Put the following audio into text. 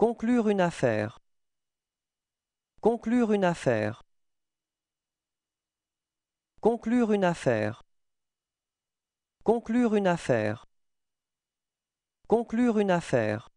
Conclure une affaire. Conclure une affaire. Conclure une affaire. Conclure une affaire. Conclure une affaire.